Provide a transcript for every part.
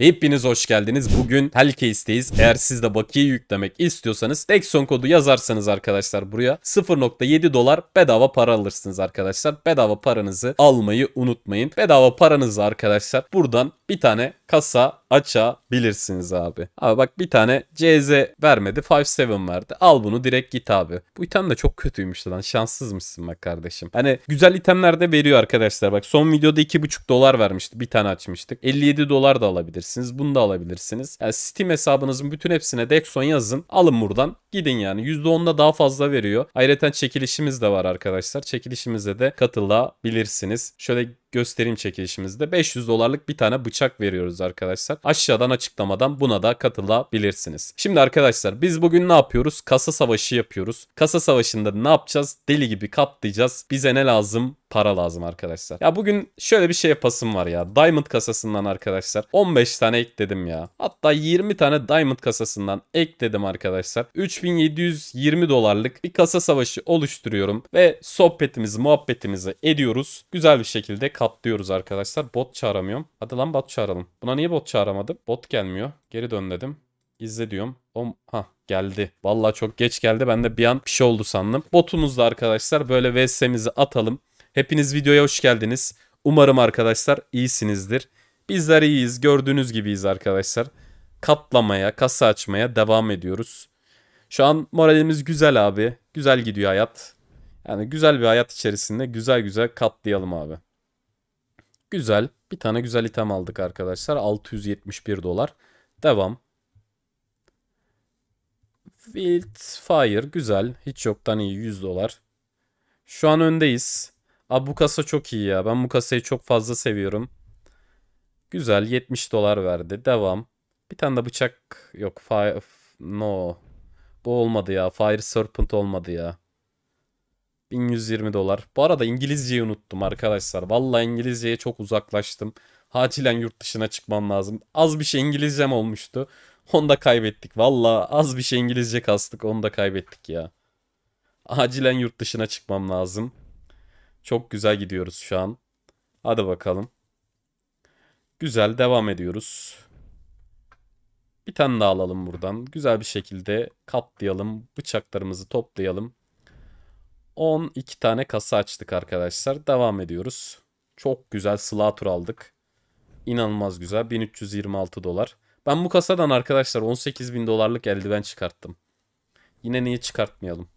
Hepiniz hoş geldiniz. Bugün Hellcase'deyiz. Eğer siz de bakiye yüklemek istiyorsanız Dexon kodu yazarsanız arkadaşlar buraya 0.7 dolar bedava para alırsınız arkadaşlar. Bedava paranızı almayı unutmayın. Bedava paranızı arkadaşlar buradan bir tane kasa aça bilirsiniz abi. Abi bak bir tane CZ vermedi 5-7 verdi. Al bunu direkt git abi. Bu item de çok kötüymüş lan. Şanssızmışsın bak kardeşim. Hani güzel itemler de veriyor arkadaşlar. Bak son videoda 2,5 dolar vermişti. Bir tane açmıştık. 57 dolar da alabilirsiniz. Bunu da alabilirsiniz. Yani Steam hesabınızın bütün hepsine Dexon yazın. Alın buradan gidin yani. %10'da daha fazla veriyor. Ayrıca çekilişimiz de var arkadaşlar. Çekilişimize de katılabilirsiniz. Şöyle göstereyim çekilişimizde 500 dolarlık bir tane bıçak veriyoruz arkadaşlar. Aşağıdan açıklamadan buna da katılabilirsiniz. Şimdi arkadaşlar biz bugün ne yapıyoruz? Kasa savaşı yapıyoruz. Kasa savaşında ne yapacağız? Deli gibi katlayacağız. Bize ne lazım? para lazım arkadaşlar. Ya bugün şöyle bir şey yapasım var ya. Diamond kasasından arkadaşlar 15 tane ekledim ya. Hatta 20 tane Diamond kasasından ekledim arkadaşlar. 3720 dolarlık bir kasa savaşı oluşturuyorum ve sohbetimizi muhabbetimizi ediyoruz. Güzel bir şekilde katlıyoruz arkadaşlar. Bot çağıramıyorum. Hadi lan bot çağıralım. Buna niye bot çağıramadım? Bot gelmiyor. Geri dön dedim. İzle diyorum. O ha geldi. Vallahi çok geç geldi. Ben de bir an bir şey oldu sandım. Botumuzla arkadaşlar böyle VS'mizi atalım. Hepiniz videoya hoş geldiniz. Umarım arkadaşlar iyisinizdir. Bizler iyiyiz. Gördüğünüz gibiyiz arkadaşlar. Katlamaya, kasa açmaya devam ediyoruz. Şu an moralimiz güzel abi. Güzel gidiyor hayat. Yani güzel bir hayat içerisinde güzel güzel katlayalım abi. Güzel. Bir tane güzel item aldık arkadaşlar. 671 dolar. Devam. Wildfire güzel. Hiç yoktan iyi 100 dolar. Şu an öndeyiz. Abi bu kasa çok iyi ya. Ben bu kasayı çok fazla seviyorum. Güzel 70 dolar verdi. Devam. Bir tane de bıçak yok. Fire... No. Bu olmadı ya. Fire Serpent olmadı ya. 1120 dolar. Bu arada İngilizceyi unuttum arkadaşlar. Vallahi İngilizceye çok uzaklaştım. Hacilen yurt dışına çıkmam lazım. Az bir şey İngilizcem olmuştu. Onu da kaybettik. Vallahi az bir şey İngilizce kastık. Onu da kaybettik ya. Acilen yurt dışına çıkmam lazım. Çok güzel gidiyoruz şu an. Hadi bakalım. Güzel devam ediyoruz. Bir tane daha alalım buradan. Güzel bir şekilde katlayalım. Bıçaklarımızı toplayalım. 12 tane kasa açtık arkadaşlar. Devam ediyoruz. Çok güzel Slatur aldık. İnanılmaz güzel. 1326 dolar. Ben bu kasadan arkadaşlar 18 bin dolarlık eldiven çıkarttım. Yine niye çıkartmayalım?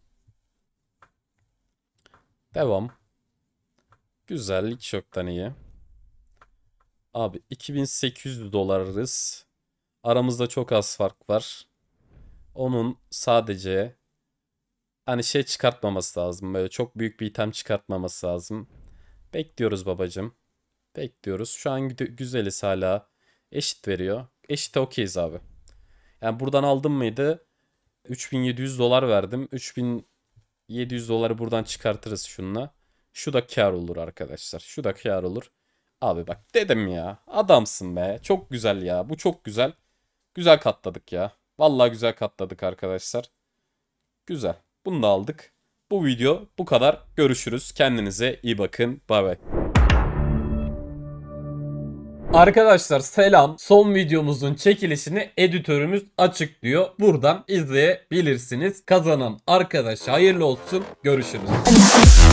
Devam. Güzellik çoktan iyi. Abi 2800 dolarız. Aramızda çok az fark var. Onun sadece hani şey çıkartmaması lazım. Böyle çok büyük bir item çıkartmaması lazım. Bekliyoruz babacım. Bekliyoruz. Şu an güzeli hala. Eşit veriyor. Eşit, okeyiz abi. Yani buradan aldım mıydı? 3700 dolar verdim. 3700 doları buradan çıkartırız şununla. Şu da kar olur arkadaşlar. Şu da kar olur. Abi bak dedim ya. Adamsın be. Çok güzel ya. Bu çok güzel. Güzel katladık ya. Vallahi güzel katladık arkadaşlar. Güzel. Bunu da aldık. Bu video bu kadar. Görüşürüz. Kendinize iyi bakın. Bay bay. Arkadaşlar selam. Son videomuzun çekilişini editörümüz açıklıyor. Buradan izleyebilirsiniz. Kazanan arkadaş hayırlı olsun. Görüşürüz.